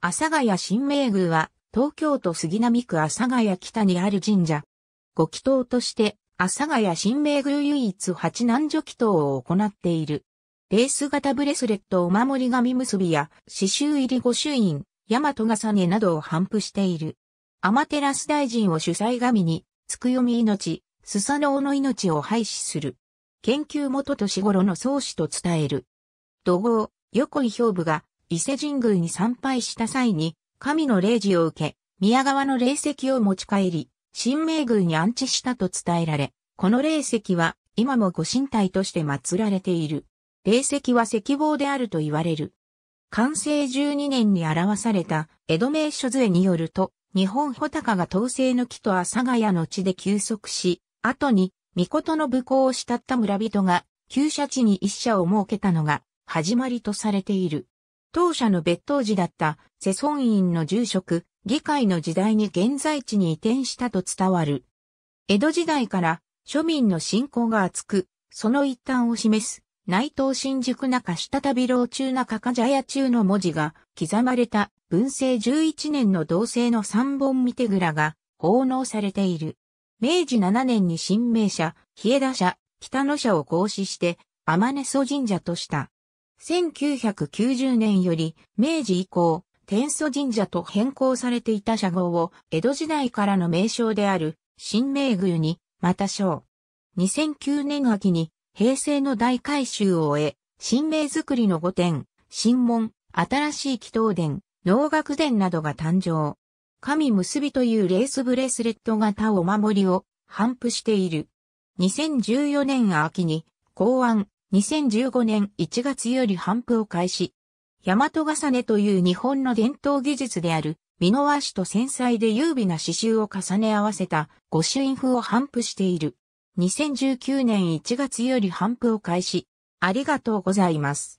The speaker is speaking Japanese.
阿佐ヶ谷新名宮は、東京都杉並区阿佐ヶ谷北にある神社。ご祈祷として、阿佐ヶ谷新名宮唯一八男女祈祷を行っている。レース型ブレスレットお守り紙結びや、刺繍入り御朱印、大和重ねなどを頒布している。天照大臣を主催神に、つくよみ命、スサノオの命を廃止する。研究元年頃の創始と伝える。土豪、横井兵部が、伊勢神宮に参拝した際に、神の霊事を受け、宮川の霊石を持ち帰り、神明宮に安置したと伝えられ、この霊石は今もご神体として祀られている。霊石は石棒であると言われる。完成12年に表された江戸名所図によると、日本穂高が東西の木と阿佐ヶ谷の地で休息し、後に、御事の武功を慕った村人が、旧社地に一社を設けたのが、始まりとされている。当社の別当時だった世村院の住職、議会の時代に現在地に移転したと伝わる。江戸時代から庶民の信仰が厚く、その一端を示す内藤新宿中下旅郎中中中じゃや中の文字が刻まれた文政11年の同性の三本見手蔵が奉納されている。明治7年に新名社、日枝社、北野社を合祀して、天根祖神社とした。1990年より明治以降、天祖神社と変更されていた社号を江戸時代からの名称である新名宮にまた称。2009年秋に平成の大改修を終え、新名作りの御殿、新門、新しい祈祷殿、能楽殿などが誕生。神結びというレースブレスレット型お守りを頒布している。2014年秋に、公安、2015年1月より反布を開始。大和重ねという日本の伝統技術である、美濃和紙と繊細で優美な刺繍を重ね合わせた御朱印風を反布している。2019年1月より反布を開始。ありがとうございます。